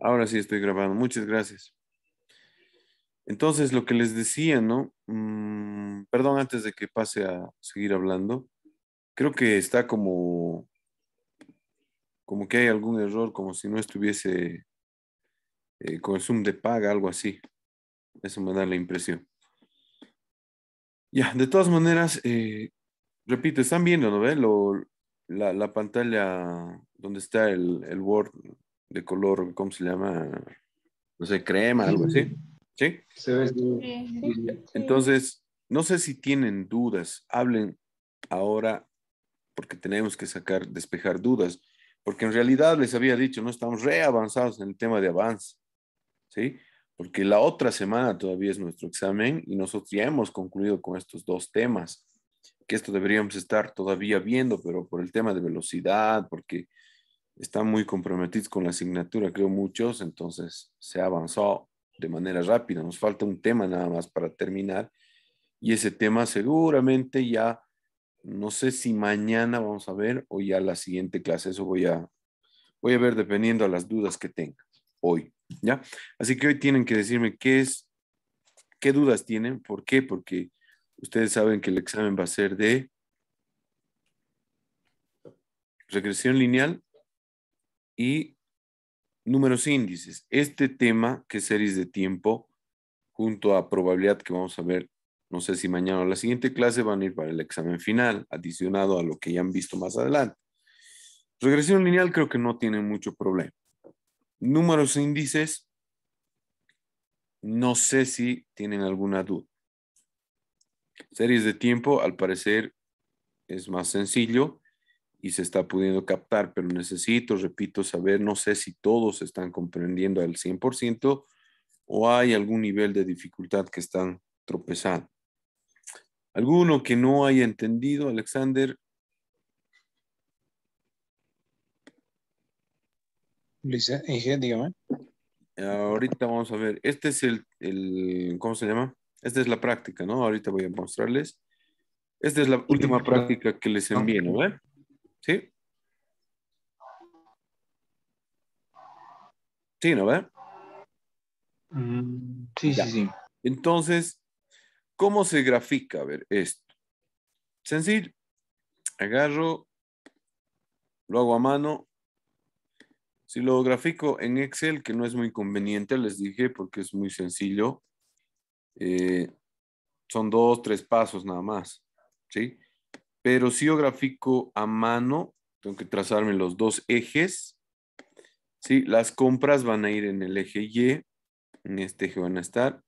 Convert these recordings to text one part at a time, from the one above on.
Ahora sí estoy grabando. Muchas gracias. Entonces, lo que les decía, ¿no? Mm, perdón, antes de que pase a seguir hablando, creo que está como, como que hay algún error, como si no estuviese eh, con el Zoom de paga, algo así. Eso me da la impresión. Ya, de todas maneras, eh, repito, están viendo, ¿no? ¿Ve? la, pantalla donde está el, el Word de color, ¿cómo se llama? No sé, crema, algo así. ¿Sí? Entonces, no sé si tienen dudas, hablen ahora porque tenemos que sacar, despejar dudas, porque en realidad les había dicho, no estamos re avanzados en el tema de avance, ¿sí? Porque la otra semana todavía es nuestro examen y nosotros ya hemos concluido con estos dos temas, que esto deberíamos estar todavía viendo, pero por el tema de velocidad, porque están muy comprometidos con la asignatura, creo muchos, entonces se avanzó de manera rápida. Nos falta un tema nada más para terminar y ese tema seguramente ya, no sé si mañana vamos a ver o ya la siguiente clase, eso voy a, voy a ver dependiendo a las dudas que tenga hoy, ¿ya? Así que hoy tienen que decirme qué es, qué dudas tienen, por qué, porque ustedes saben que el examen va a ser de regresión lineal y números índices. Este tema, que es series de tiempo, junto a probabilidad que vamos a ver, no sé si mañana o la siguiente clase, van a ir para el examen final, adicionado a lo que ya han visto más adelante. Regresión lineal creo que no tiene mucho problema. Números índices, no sé si tienen alguna duda. Series de tiempo, al parecer, es más sencillo y se está pudiendo captar, pero necesito, repito, saber, no sé si todos están comprendiendo al 100% o hay algún nivel de dificultad que están tropezando. ¿Alguno que no haya entendido, Alexander? Luis, dígame. Ahorita vamos a ver. Este es el, el, ¿cómo se llama? Esta es la práctica, ¿no? Ahorita voy a mostrarles. Esta es la última práctica que les ah, envío, ¿no? ¿Sí? Sí, ¿no ve? Mm, sí, sí, sí. Entonces, ¿cómo se grafica? A ver, esto. Sencillo. Agarro, lo hago a mano. Si lo grafico en Excel, que no es muy conveniente, les dije, porque es muy sencillo. Eh, son dos, tres pasos nada más. ¿Sí? Pero si yo grafico a mano, tengo que trazarme los dos ejes. ¿sí? Las compras van a ir en el eje Y, en este eje van a estar,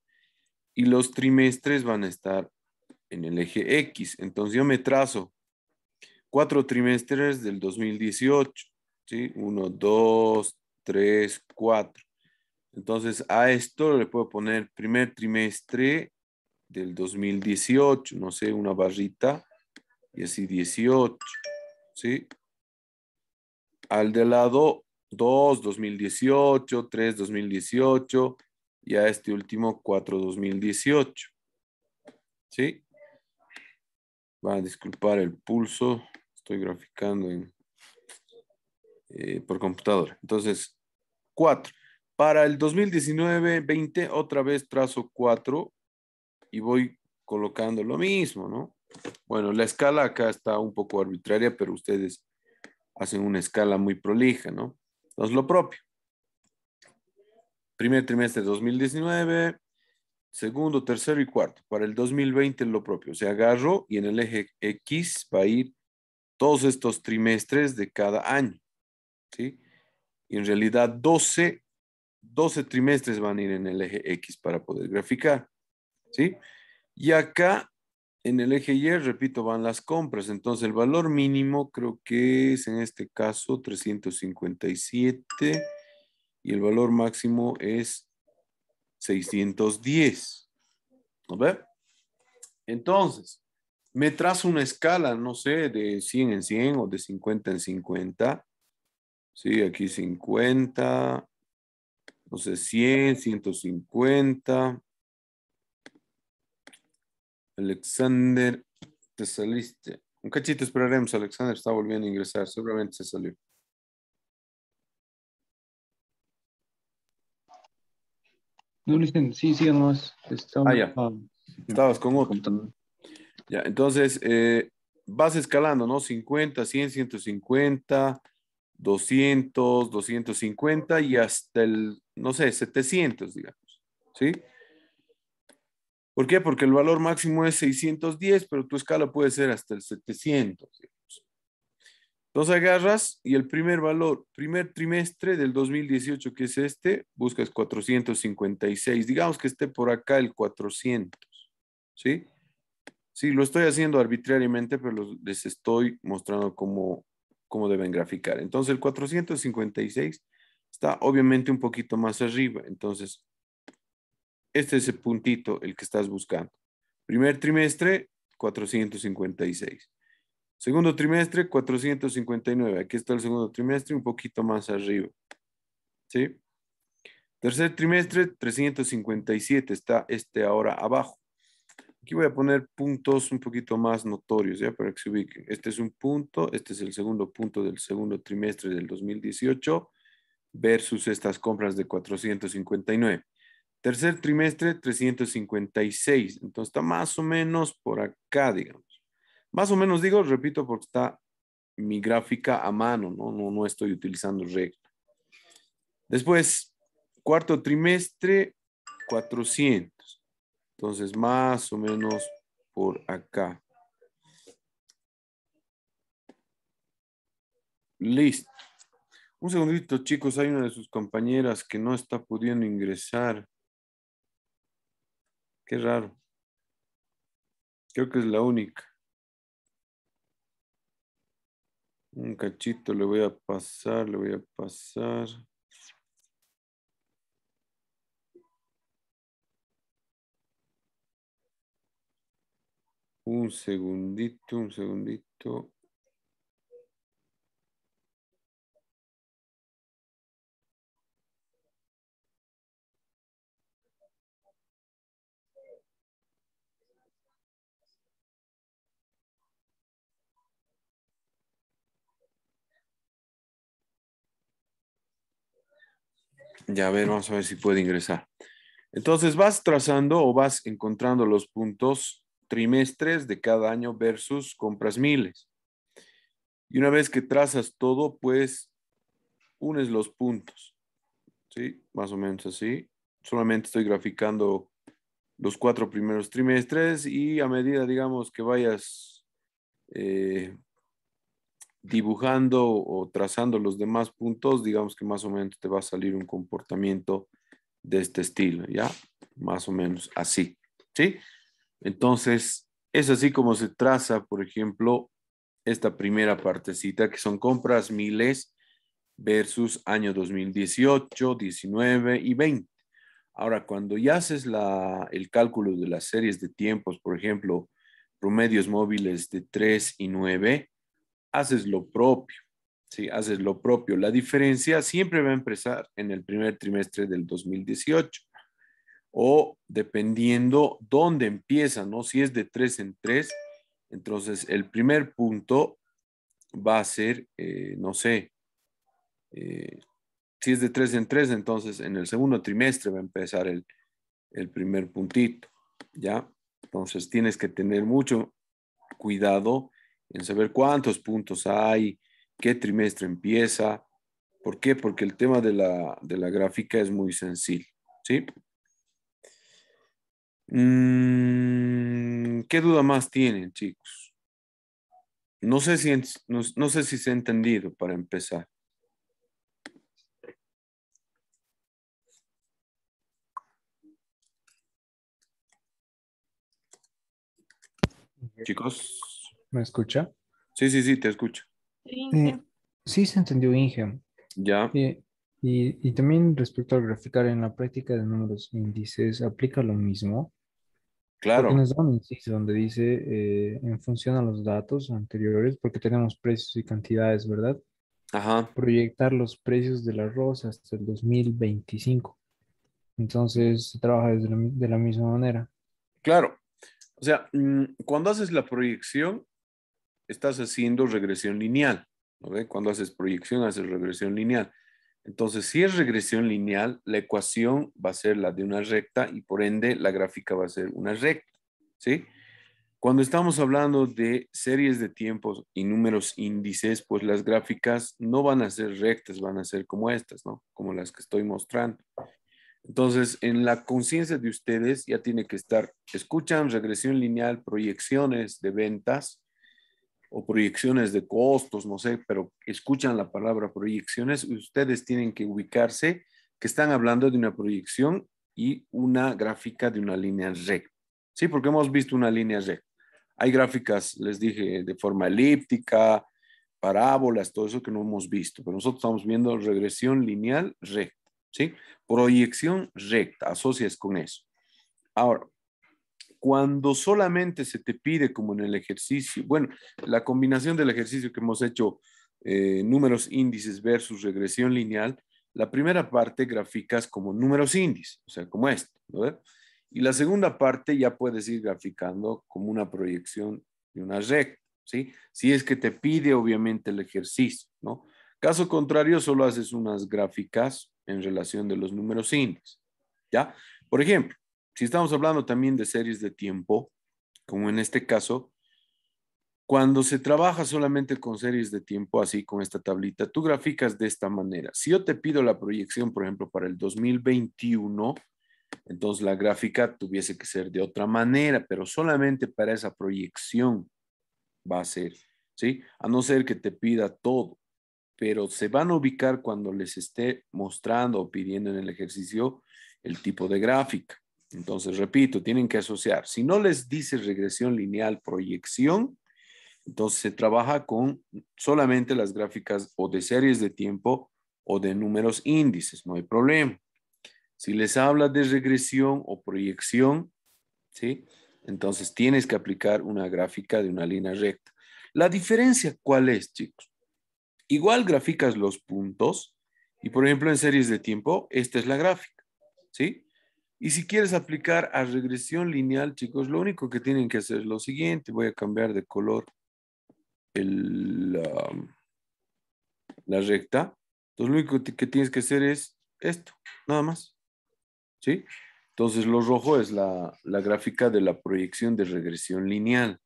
y los trimestres van a estar en el eje X. Entonces yo me trazo cuatro trimestres del 2018, ¿sí? Uno, dos, tres, cuatro. Entonces a esto le puedo poner primer trimestre del 2018, no sé, una barrita, y así 18, ¿sí? Al de lado 2, 2018, 3, 2018, y a este último 4, 2018, ¿sí? Van a disculpar el pulso, estoy graficando en, eh, por computadora. Entonces, 4. Para el 2019-20, otra vez trazo 4 y voy colocando lo mismo, ¿no? Bueno, la escala acá está un poco arbitraria, pero ustedes hacen una escala muy prolija, ¿no? Es lo propio. Primer trimestre de 2019, segundo, tercero y cuarto. Para el 2020 lo propio. O sea, agarro y en el eje X va a ir todos estos trimestres de cada año. ¿Sí? Y en realidad 12, 12 trimestres van a ir en el eje X para poder graficar. ¿Sí? Y acá en el eje Y, repito, van las compras. Entonces, el valor mínimo creo que es en este caso 357 y el valor máximo es 610. ¿A ver? Entonces, me trazo una escala, no sé, de 100 en 100 o de 50 en 50. Sí, aquí 50, no sé, 100, 150. Alexander, te saliste. Un cachito esperaremos. Alexander está volviendo a ingresar. Seguramente se salió. No, listen, sí, sí, más. Estamos, ah, ya. Estabas con otro. Ya, entonces eh, vas escalando, ¿no? 50, 100, 150, 200, 250 y hasta el, no sé, 700, digamos. ¿Sí? ¿Por qué? Porque el valor máximo es 610, pero tu escala puede ser hasta el 700. Entonces agarras y el primer valor, primer trimestre del 2018, que es este, buscas 456. Digamos que esté por acá el 400. ¿Sí? Sí, lo estoy haciendo arbitrariamente, pero les estoy mostrando cómo, cómo deben graficar. Entonces el 456 está obviamente un poquito más arriba. Entonces este es el puntito, el que estás buscando. Primer trimestre, 456. Segundo trimestre, 459. Aquí está el segundo trimestre, un poquito más arriba. ¿Sí? Tercer trimestre, 357. Está este ahora abajo. Aquí voy a poner puntos un poquito más notorios, ¿ya? Para que se ubiquen. Este es un punto, este es el segundo punto del segundo trimestre del 2018 versus estas compras de 459. Tercer trimestre, 356. Entonces está más o menos por acá, digamos. Más o menos digo, repito, porque está mi gráfica a mano, no, no, no estoy utilizando recto. Después, cuarto trimestre, 400. Entonces, más o menos por acá. Listo. Un segundito, chicos. Hay una de sus compañeras que no está pudiendo ingresar raro. Creo que es la única. Un cachito le voy a pasar, le voy a pasar. Un segundito, un segundito. Ya a ver, vamos a ver si puede ingresar. Entonces vas trazando o vas encontrando los puntos trimestres de cada año versus compras miles. Y una vez que trazas todo, pues unes los puntos. ¿Sí? Más o menos así. Solamente estoy graficando los cuatro primeros trimestres y a medida, digamos, que vayas eh, dibujando o trazando los demás puntos, digamos que más o menos te va a salir un comportamiento de este estilo, ¿ya? Más o menos así, ¿sí? Entonces, es así como se traza, por ejemplo, esta primera partecita que son compras miles versus año 2018, 19 y 20. Ahora, cuando ya haces la, el cálculo de las series de tiempos, por ejemplo, promedios móviles de 3 y 9, haces lo propio, ¿sí? Haces lo propio. La diferencia siempre va a empezar en el primer trimestre del 2018 o dependiendo dónde empieza, ¿no? Si es de tres en tres, entonces el primer punto va a ser, eh, no sé, eh, si es de tres en tres, entonces en el segundo trimestre va a empezar el, el primer puntito, ¿ya? Entonces tienes que tener mucho cuidado en saber cuántos puntos hay, qué trimestre empieza. ¿Por qué? Porque el tema de la, gráfica es muy sencillo, ¿sí? Mm, ¿Qué duda más tienen, chicos? No sé, si, no sé si se ha entendido para empezar. Chicos. ¿Me escucha? Sí, sí, sí, te escucho. sí, se entendió Ingem. Ya. y, y, también respecto al graficar en la práctica de números e índices, ¿aplica lo mismo? Claro. Porque nos da donde dice eh, en función a los datos anteriores, porque tenemos precios y cantidades, ¿verdad? Ajá. Proyectar los precios del arroz hasta el 2025. Entonces se trabaja de la misma manera. Claro. O sea, mm, cuando haces la proyección, estás haciendo regresión lineal. ¿no Cuando haces proyección, haces regresión lineal. Entonces, si es regresión lineal, la ecuación va a ser la de una recta y por ende la gráfica va a ser una recta. ¿sí? Cuando estamos hablando de series de tiempos y números índices, pues las gráficas no van a ser rectas, van a ser como estas, ¿no? Como las que estoy mostrando. Entonces, en la conciencia de ustedes ya tiene que estar, escuchan regresión lineal, proyecciones de ventas, o proyecciones de costos, no sé, pero escuchan la palabra proyecciones, ustedes tienen que ubicarse que están hablando de una proyección y una gráfica de una línea recta. Sí, porque hemos visto una línea recta. Hay gráficas, les dije, de forma elíptica, parábolas, todo eso que no hemos visto, pero nosotros estamos viendo regresión lineal recta, ¿sí? Proyección recta, asocias con eso. Ahora, cuando solamente se te pide, como en el ejercicio, bueno, la combinación del ejercicio que hemos hecho, eh, números índices versus regresión lineal, la primera parte graficas como números índices, o sea, como esto, ¿no? Y la segunda parte ya puedes ir graficando como una proyección de una recta, ¿sí? Si es que te pide, obviamente, el ejercicio, ¿no? Caso contrario, solo haces unas gráficas en relación de los números índices, ¿ya? Por ejemplo, si estamos hablando también de series de tiempo, como en este caso, cuando se trabaja solamente con series de tiempo, así con esta tablita, tú graficas de esta manera. Si yo te pido la proyección, por ejemplo, para el 2021, entonces la gráfica tuviese que ser de otra manera, pero solamente para esa proyección va a ser, ¿sí? A no ser que te pida todo, pero se van a ubicar cuando les esté mostrando o pidiendo en el ejercicio el tipo de gráfica. Entonces, repito, tienen que asociar. Si no les dice regresión lineal, proyección, entonces se trabaja con solamente las gráficas o de series de tiempo o de números índices, no hay problema. Si les habla de regresión o proyección, ¿sí? entonces tienes que aplicar una gráfica de una línea recta. La diferencia, ¿cuál es, chicos? Igual graficas los puntos y, por ejemplo, en series de tiempo, esta es la gráfica, ¿sí? Y si quieres aplicar a regresión lineal, chicos, lo único que tienen que hacer es lo siguiente. Voy a cambiar de color la recta. Entonces, lo único que tienes que hacer es esto, nada más. ¿Sí? Entonces, lo rojo es la, la gráfica de la proyección de regresión lineal.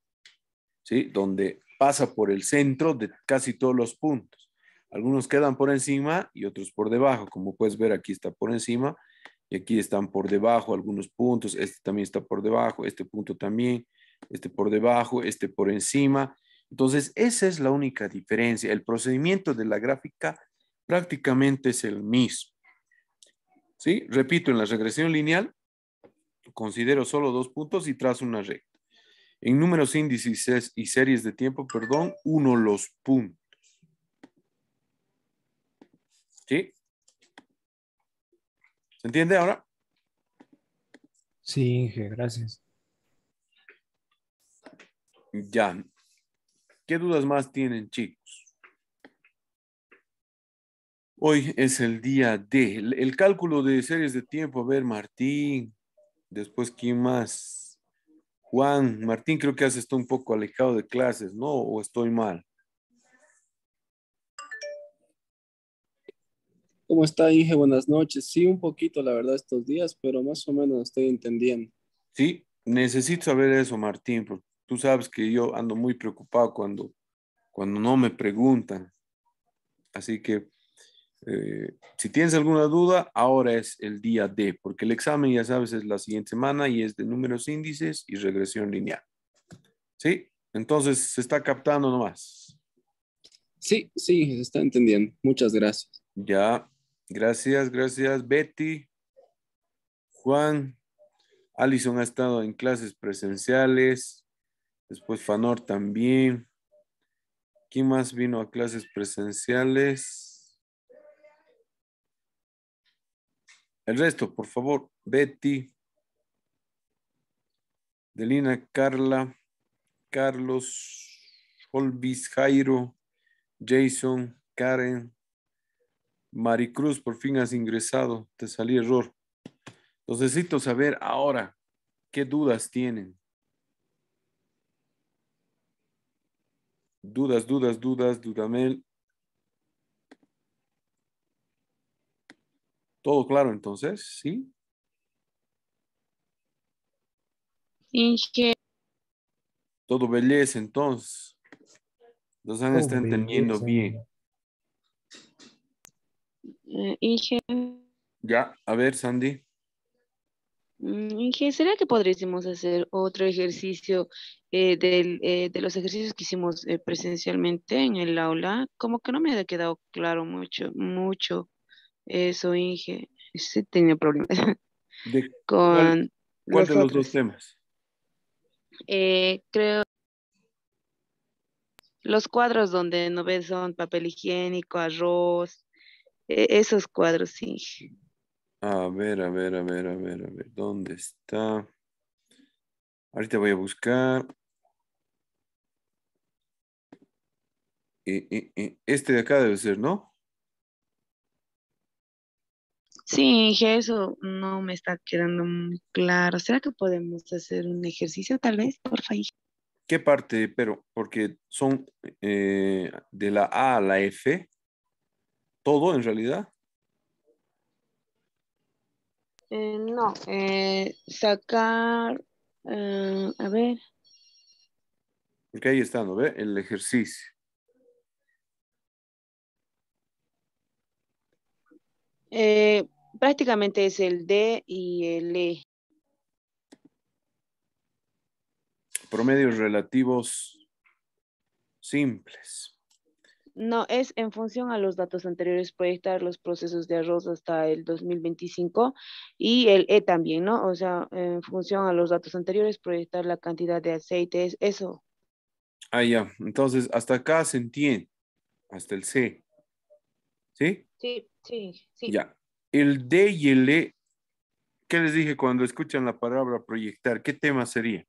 ¿Sí? Donde pasa por el centro de casi todos los puntos. Algunos quedan por encima y otros por debajo. Como puedes ver, aquí está por encima y aquí están por debajo algunos puntos, este también está por debajo, este punto también, este por debajo, este por encima. Entonces, esa es la única diferencia. El procedimiento de la gráfica prácticamente es el mismo. ¿Sí? Repito, en la regresión lineal considero solo dos puntos y trazo una recta. En números índices y series de tiempo, perdón, uno los puntos. ¿Sí? entiende ahora? Sí, Inge, gracias. Ya. ¿Qué dudas más tienen, chicos? Hoy es el día de... El, el cálculo de series de tiempo. A ver, Martín. Después, ¿quién más? Juan, Martín, creo que has estado un poco alejado de clases, ¿no? ¿O estoy mal? ¿Cómo está, Inge? Buenas noches. Sí, un poquito, la verdad, estos días, pero más o menos estoy entendiendo. Sí, necesito saber eso, Martín, porque tú sabes que yo ando muy preocupado cuando, cuando no me preguntan. Así que eh, si tienes alguna duda, ahora es el día D, porque el examen, ya sabes, es la siguiente semana y es de números índices y regresión lineal. ¿Sí? Entonces, se está captando nomás. Sí, sí, se está entendiendo. Muchas gracias. Ya, Gracias, gracias Betty. Juan, Alison ha estado en clases presenciales, después Fanor también. ¿Quién más vino a clases presenciales? El resto, por favor, Betty, Delina, Carla, Carlos, Olvis, Jairo, Jason, Karen, Maricruz, por fin has ingresado, te salí error. Los necesito saber ahora qué dudas tienen. Dudas, dudas, dudas, Dudamel. ¿Todo claro entonces? ¿Sí? Todo belleza entonces. Los han estado entendiendo bien. Eh, Inge. Ya, a ver, Sandy. Mm, Inge, ¿sería que podríamos hacer otro ejercicio eh, eh, de los ejercicios que hicimos presencialmente en el aula? Como que no me ha quedado claro mucho, mucho eso, Inge. Sí tenía problemas. De, Con los dos temas? creo los cuadros donde no ves son papel higiénico, arroz, e-, esos cuadros, sí. A ver, a ver, a ver, a ver, a ver, ¿dónde está? Ahorita voy a buscar. E, e, este de acá debe ser, ¿no? Sí, eso no me está quedando muy claro. ¿Será que podemos hacer un ejercicio tal vez, por favor? ¿Qué parte, pero? Porque son eh, de la A a la F, todo en realidad? Eh, no, eh, sacar, eh, a ver. Porque ahí está, ¿no ve? El ejercicio. prácticamente es el D y el E. Promedios relativos simples. No, es en función a los datos anteriores proyectar los procesos de arroz hasta el 2025 y el E también, ¿no? O sea, en función a los datos anteriores proyectar la cantidad de aceites, eso. Ah, ya. Entonces, hasta acá se entiende, hasta el C. ¿Sí? Sí, sí, sí. Ya. El D y el E, ¿qué les dije cuando escuchan la palabra proyectar? ¿Qué tema sería?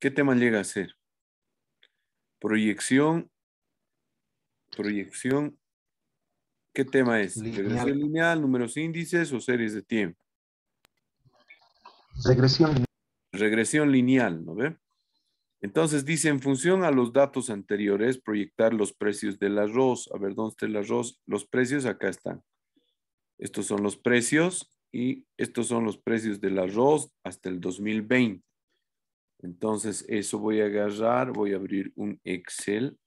¿Qué tema llega a ser? Proyección. Proyección. ¿Qué tema es? ¿Regresión lineal, números índices o series de tiempo? Regresión Regresión lineal, ¿no ve? Entonces dice, en función a los datos anteriores, proyectar los precios del arroz. A ver, ¿dónde está el arroz? Los precios acá están. Estos son los precios y estos son los precios del arroz hasta el 2020. Entonces, eso voy a agarrar, voy a abrir un Excel.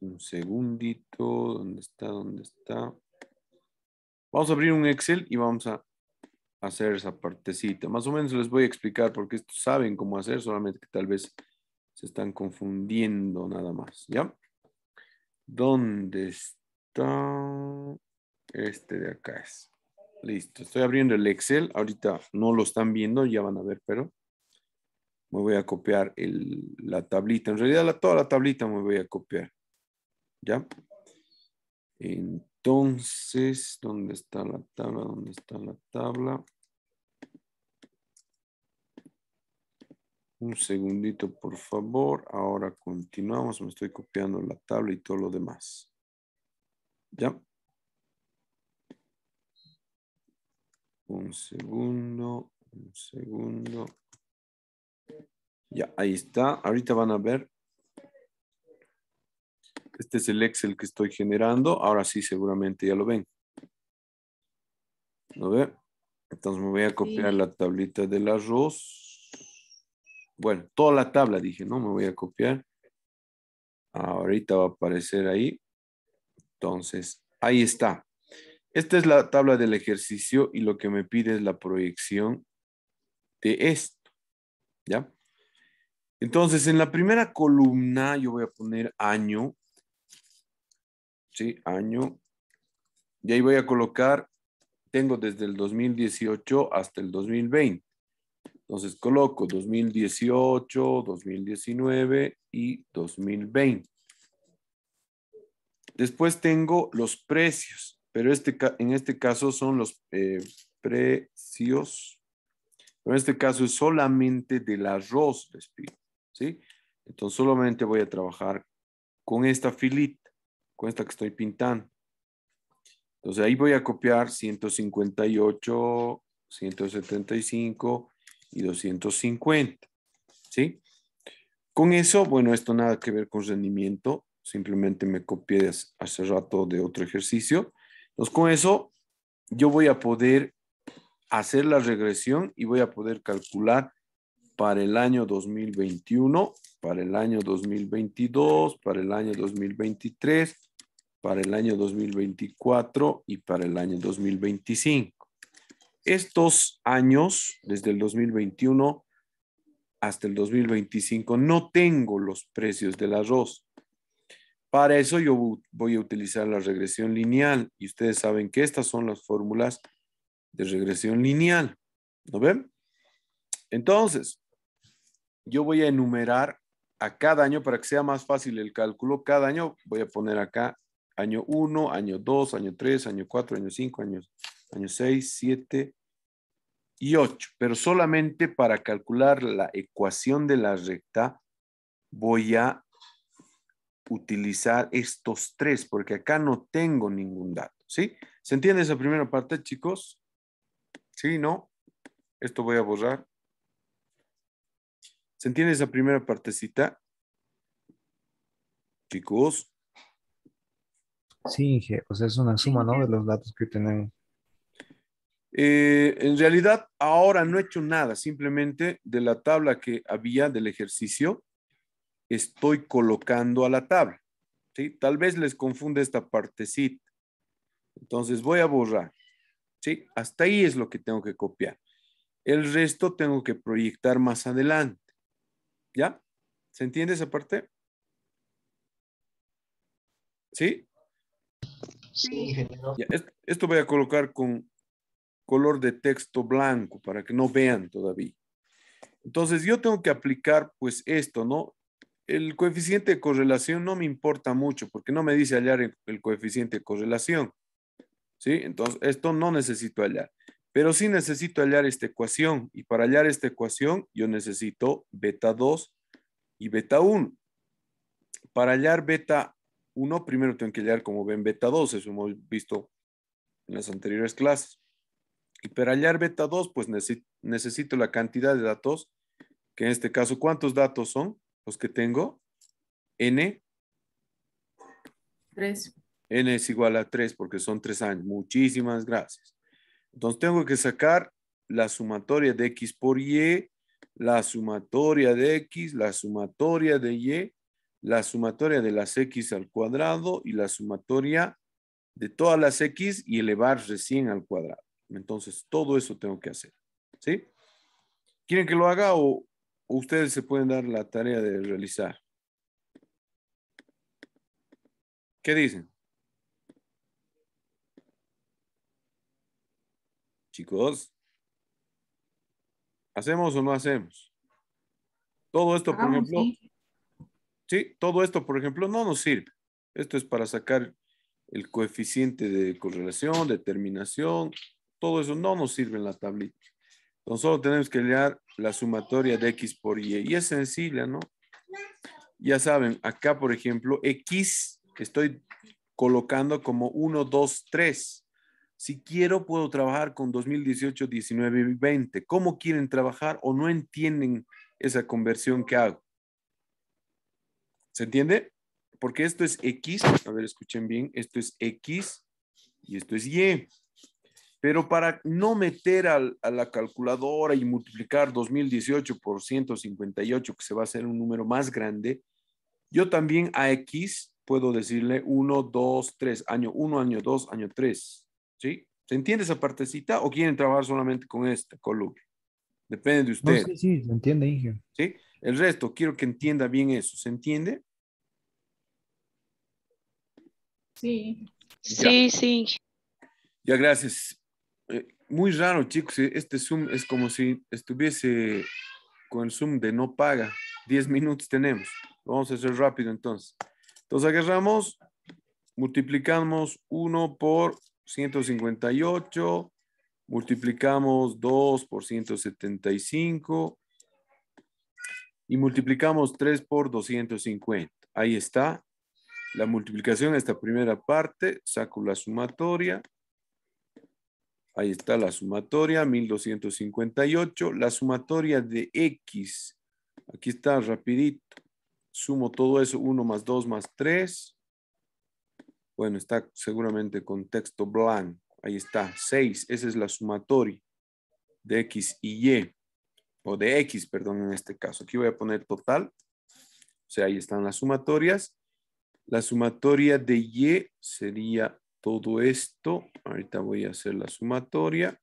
Un segundito, ¿dónde está? ¿Dónde está? Vamos a abrir un Excel y vamos a hacer esa partecita. Más o menos les voy a explicar porque estos saben cómo hacer, solamente que tal vez se están confundiendo nada más, ¿ya? ¿Dónde está? Este de acá es. Listo, estoy abriendo el Excel. Ahorita no lo están viendo, ya van a ver, pero me voy a copiar la tablita. En realidad la, toda la tablita me voy a copiar. ¿Ya? Entonces, ¿dónde está la tabla? ¿Dónde está la tabla? Un segundito, por favor. Ahora continuamos. Me estoy copiando la tabla y todo lo demás. ¿Ya? Un segundo, un segundo. Ya, ahí está. Ahorita van a ver. Este es el Excel que estoy generando. Ahora sí, seguramente ya lo ven. ¿Lo ve? Entonces me voy a copiar la tablita del arroz. Bueno, toda la tabla dije, ¿no? Me voy a copiar. Ahorita va a aparecer ahí. Entonces, ahí está. Esta es la tabla del ejercicio y lo que me pide es la proyección de esto. ¿Ya? Entonces, en la primera columna yo voy a poner año. Sí, año. Y ahí voy a colocar, tengo desde el 2018 hasta el 2020. Entonces coloco 2018, 2019 y 2020. Después tengo los precios, pero este, en este caso son los eh, precios. Pero en este caso es solamente del arroz, les pido. ¿sí? Entonces solamente voy a trabajar con esta filita, con esta que estoy pintando. Entonces ahí voy a copiar 158, 175 y 250, ¿sí? Con eso, bueno, esto nada que ver con rendimiento, simplemente me copié hace rato de otro ejercicio. Entonces con eso yo voy a poder hacer la regresión y voy a poder calcular para el año 2021, para el año 2022, para el año 2023, para el año 2024 y para el año 2025. Estos años, desde el 2021 hasta el 2025, no tengo los precios del arroz. Para eso yo voy a utilizar la regresión lineal y ustedes saben que estas son las fórmulas de regresión lineal. ¿No ven? Entonces, yo voy a enumerar a cada año para que sea más fácil el cálculo. Cada año voy a poner acá año 1, año 2, año 3, año 4, año 5, año 6, 7 y 8. Pero solamente para calcular la ecuación de la recta voy a utilizar estos tres porque acá no tengo ningún dato. ¿Sí? ¿Se entiende esa primera parte, chicos? ¿Sí? ¿No? Esto voy a borrar. ¿Se entiende esa primera partecita? Chicos. Sí, o sea, es una suma, ¿no? De los datos que tenemos. Eh, en realidad, ahora no he hecho nada, simplemente de la tabla que había del ejercicio, estoy colocando a la tabla. ¿sí? Tal vez les confunde esta partecita. Entonces voy a borrar. ¿sí? Hasta ahí es lo que tengo que copiar. El resto tengo que proyectar más adelante. ¿Ya? ¿Se entiende esa parte? ¿Sí? Sí, esto voy a colocar con color de texto blanco para que no vean todavía. Entonces yo tengo que aplicar pues esto, ¿no? El coeficiente de correlación no me importa mucho porque no me dice hallar el coeficiente de correlación. ¿Sí? Entonces esto no necesito hallar. Pero sí necesito hallar esta ecuación y para hallar esta ecuación yo necesito beta 2 y beta 1. Para hallar beta 1 primero tengo que hallar, como ven, beta 2, eso hemos visto en las anteriores clases. Y para hallar beta 2, pues necesito la cantidad de datos, que en este caso, ¿cuántos datos son los que tengo? N. 3. N es igual a 3 porque son 3 años. Muchísimas gracias. Entonces tengo que sacar la sumatoria de X por Y, la sumatoria de X, la sumatoria de Y, la sumatoria de las X al cuadrado y la sumatoria de todas las X y elevar recién al cuadrado. Entonces todo eso tengo que hacer. ¿Sí? ¿Quieren que lo haga o ustedes se pueden dar la tarea de realizar? ¿Qué dicen? Chicos, ¿hacemos o no hacemos? Todo esto, por ejemplo, sí, todo esto, por ejemplo, no nos sirve. Esto es para sacar el coeficiente de correlación, determinación, todo eso no nos sirve en la tablita. Entonces solo tenemos que leer la sumatoria de X por Y. Y es sencilla, ¿no? Ya saben, acá, por ejemplo, X estoy colocando como 1, 2, 3. Si quiero, puedo trabajar con 2018, 19 y 20. ¿Cómo quieren trabajar o no entienden esa conversión que hago? ¿Se entiende? Porque esto es X, a ver, escuchen bien, esto es X y esto es Y. Pero para no meter a la calculadora y multiplicar 2018 por 158, que se va a hacer un número más grande, yo también a X puedo decirle 1, 2, 3, año 1, año 2, año 3. ¿Sí? ¿Se entiende esa partecita o quieren trabajar solamente con esta columna? Depende de usted. No, sí, sí, se entiende, Inge. ¿Sí? El resto, quiero que entienda bien eso. ¿Se entiende? Sí. Sí, sí. Ya, gracias. Eh, muy raro, chicos. Eh, este Zoom es como si estuviese con el Zoom de no paga. Diez minutos tenemos. vamos a hacer rápido entonces. Entonces agarramos, multiplicamos uno por 158, multiplicamos 2 por 175 y multiplicamos 3 por 250. Ahí está la multiplicación esta primera parte, saco la sumatoria. Ahí está la sumatoria, 1258. La sumatoria de X, aquí está rapidito. Sumo todo eso, 1 más 2 más 3. Bueno, está seguramente con texto blanco. Ahí está, 6. Esa es la sumatoria de X y Y. O de X, perdón, en este caso. Aquí voy a poner total. O sea, ahí están las sumatorias. La sumatoria de Y sería todo esto. Ahorita voy a hacer la sumatoria.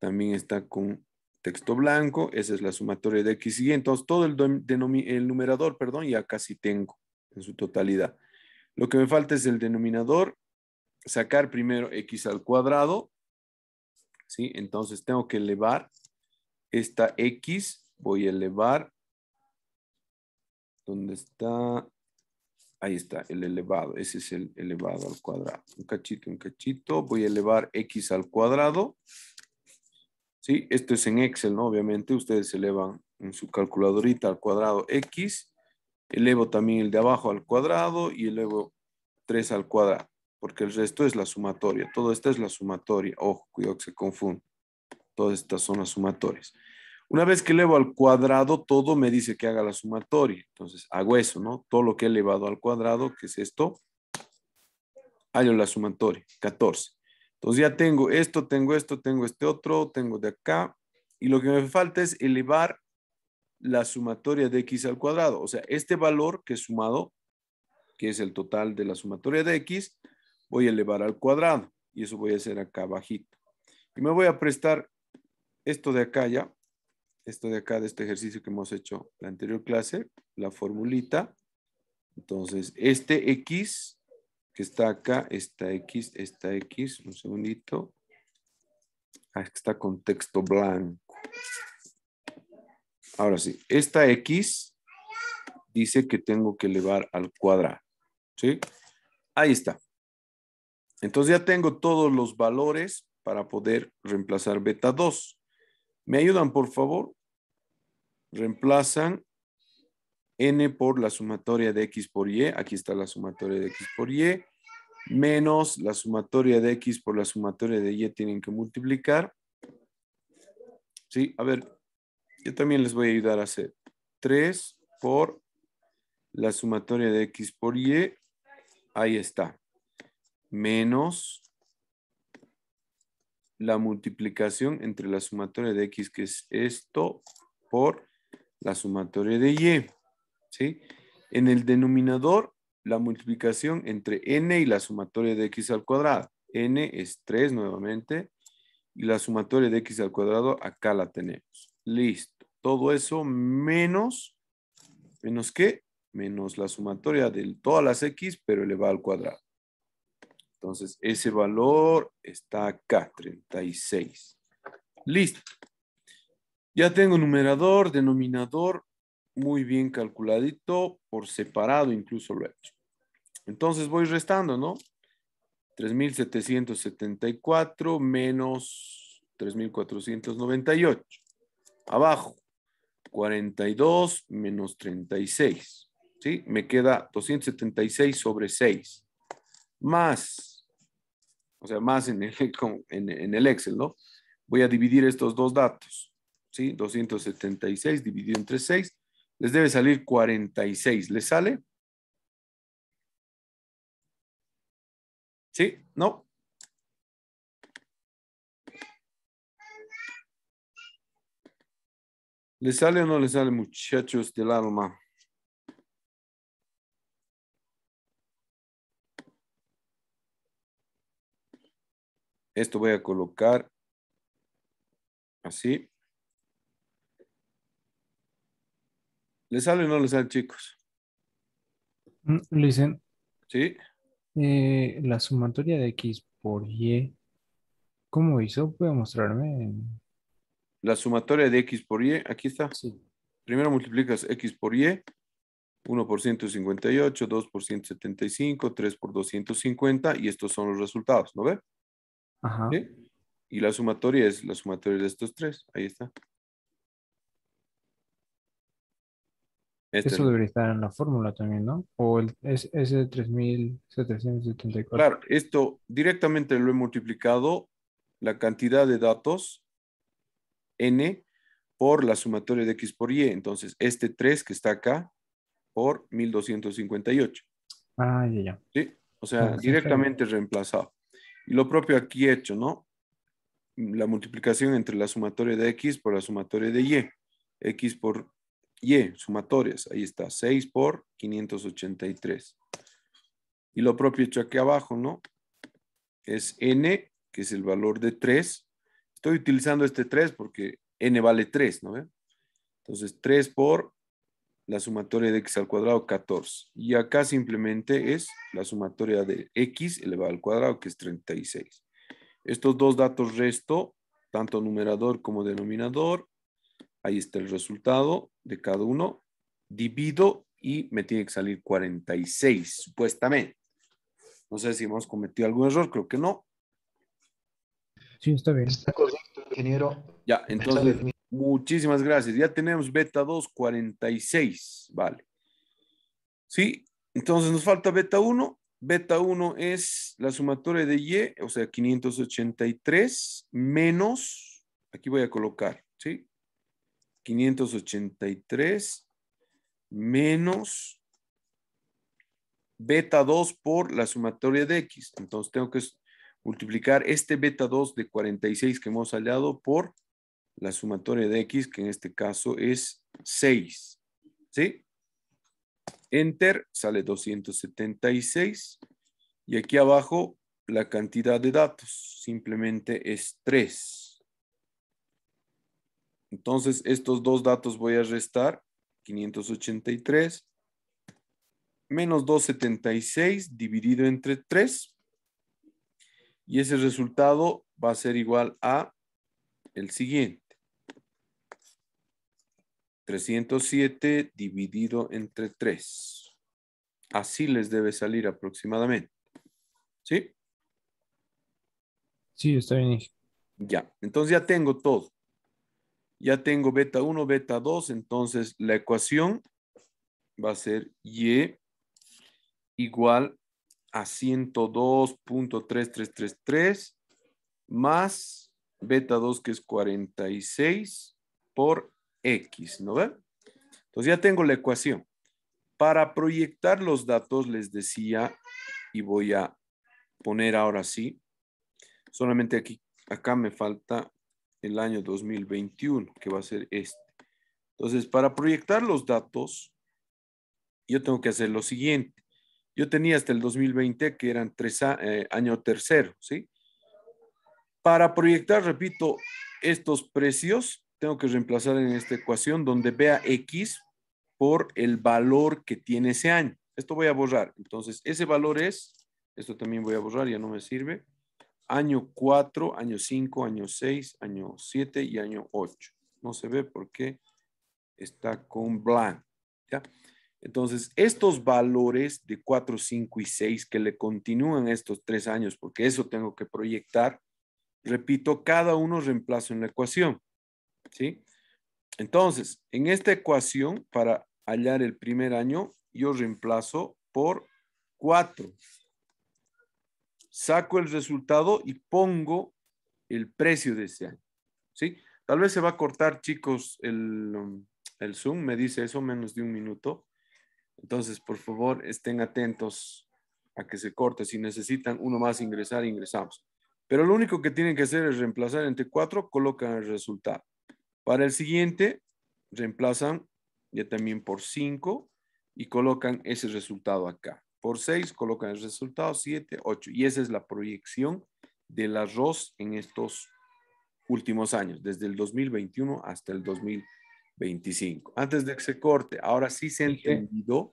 También está con texto blanco. Esa es la sumatoria de X y Y. Entonces, todo el, el numerador, perdón, ya casi tengo en su totalidad. Lo que me falta es el denominador, sacar primero x al cuadrado, ¿sí? Entonces tengo que elevar esta x, voy a elevar, ¿dónde está? Ahí está, el elevado, ese es el elevado al cuadrado. Un cachito, un cachito, voy a elevar x al cuadrado. ¿Sí? Esto es en Excel, ¿no? Obviamente ustedes elevan en su calculadorita al cuadrado x Elevo también el de abajo al cuadrado y elevo 3 al cuadrado, porque el resto es la sumatoria. Todo esto es la sumatoria. Ojo, cuidado que se confunde. Todas estas son las sumatorias. Una vez que elevo al cuadrado, todo me dice que haga la sumatoria. Entonces, hago eso, ¿no? Todo lo que he elevado al cuadrado, que es esto, hallo la sumatoria, 14. Entonces, ya tengo esto, tengo esto, tengo este otro, tengo de acá. Y lo que me falta es elevar la sumatoria de x al cuadrado. O sea, este valor que he sumado, que es el total de la sumatoria de x, voy a elevar al cuadrado. Y eso voy a hacer acá bajito. Y me voy a prestar esto de acá ya, esto de acá, de este ejercicio que hemos hecho la anterior clase, la formulita. Entonces, este x que está acá, esta x, esta x, un segundito. Aquí ah, está con texto blanco. Ahora sí, esta X dice que tengo que elevar al cuadrado. ¿Sí? Ahí está. Entonces ya tengo todos los valores para poder reemplazar beta 2. ¿Me ayudan, por favor? Reemplazan n por la sumatoria de x por y. Aquí está la sumatoria de x por y. Menos la sumatoria de x por la sumatoria de y tienen que multiplicar. Sí, a ver, yo también les voy a ayudar a hacer 3 por la sumatoria de X por Y. Ahí está. Menos la multiplicación entre la sumatoria de X, que es esto, por la sumatoria de Y. ¿Sí? En el denominador, la multiplicación entre n y la sumatoria de x al cuadrado. n es 3 nuevamente y la sumatoria de x al cuadrado acá la tenemos. Listo todo eso menos, menos qué, menos la sumatoria de todas las x, pero elevado al cuadrado. Entonces, ese valor está acá, 36. Listo. Ya tengo numerador, denominador, muy bien calculadito, por separado incluso lo he hecho. Entonces voy restando, ¿no? 3,774 menos 3,498. Abajo, 42 menos 36, ¿sí? Me queda 276 sobre 6, más, o sea, más en el, en, el Excel, ¿no? Voy a dividir estos dos datos, ¿sí? 276 dividido entre 6, les debe salir 46, ¿les sale? ¿Sí? ¿No? ¿Le sale o no le sale, muchachos del alma? Esto voy a colocar así. ¿Le sale o no le sale, chicos? Mm, dicen? Sí. Eh, la sumatoria de X por Y. ¿Cómo hizo? ¿Puede mostrarme? la sumatoria de X por Y, aquí está. Primero multiplicas X por Y, 1 por 158, 2 por 175, 3 por 250 y estos son los resultados, ¿no ve? Ajá. Y la sumatoria es la sumatoria de estos tres, ahí está. Este Eso debería estar en la fórmula también, ¿no? O es, ese 3774. Claro, esto directamente lo he multiplicado la cantidad de datos n por la sumatoria de x por y. Entonces, este 3 que está acá por 1258. Ah, ya, ya. ¿Sí? O sea, directamente reemplazado. Y lo propio aquí hecho, ¿no? La multiplicación entre la sumatoria de x por la sumatoria de y. x por y, sumatorias. Ahí está, 6 por 583. Y lo propio hecho aquí abajo, ¿no? Es n, que es el valor de 3, Estoy utilizando este 3 porque n vale 3, ¿no? ve? Entonces, 3 por la sumatoria de x al cuadrado, 14. Y acá simplemente es la sumatoria de x elevado al cuadrado, que es 36. Estos dos datos resto, tanto numerador como denominador. Ahí está el resultado de cada uno. Divido y me tiene que salir 46, supuestamente. No sé si hemos cometido algún error, creo que no. Sí, está bien. Está correcto, ingeniero. Ya, entonces, muchísimas gracias. Ya tenemos beta 2, 46, vale. Sí, entonces nos falta beta 1. Beta 1 es la sumatoria de Y, o sea, 583 menos, aquí voy a colocar, ¿sí? 583 menos beta 2 por la sumatoria de X. Entonces tengo que multiplicar este beta 2 de 46 que hemos hallado por la sumatoria de x, que en este caso es 6. ¿Sí? Enter, sale 276. Y aquí abajo la cantidad de datos, simplemente es 3. Entonces, estos dos datos voy a restar, 583 menos 276 dividido entre 3, y ese resultado va a ser igual a el siguiente. 307 dividido entre 3. Así les debe salir aproximadamente. ¿Sí? Sí, está bien. Ya, entonces ya tengo todo. Ya tengo beta 1, beta 2, entonces la ecuación va a ser y igual a 102.3333 más beta 2 que es 46 por x, ¿no ve? Entonces ya tengo la ecuación. Para proyectar los datos les decía, y voy a poner ahora sí, solamente aquí, acá me falta el año 2021, que va a ser este. Entonces, para proyectar los datos, yo tengo que hacer lo siguiente. Yo tenía hasta el 2020, que eran tres a, eh, año tercero, ¿sí? Para proyectar, repito, estos precios, tengo que reemplazar en esta ecuación donde vea X por el valor que tiene ese año. Esto voy a borrar. Entonces, ese valor es, esto también voy a borrar, ya no me sirve, año 4, año 5, año 6, año 7 y año 8. No se ve porque está con blanco. ¿ya? Entonces, estos valores de 4, 5 y 6 que le continúan estos tres años, porque eso tengo que proyectar, repito, cada uno reemplazo en la ecuación. ¿sí? Entonces, en esta ecuación, para hallar el primer año, yo reemplazo por 4. Saco el resultado y pongo el precio de ese año. ¿sí? Tal vez se va a cortar, chicos, el, um, el Zoom. Me dice eso menos de un minuto. Entonces, por favor, estén atentos a que se corte. Si necesitan uno más ingresar, ingresamos. Pero lo único que tienen que hacer es reemplazar entre cuatro, colocan el resultado. Para el siguiente, reemplazan ya también por cinco y colocan ese resultado acá. Por seis, colocan el resultado siete, ocho. Y esa es la proyección del arroz en estos últimos años, desde el 2021 hasta el 2020. 25. Antes de ese corte, ahora sí se entendió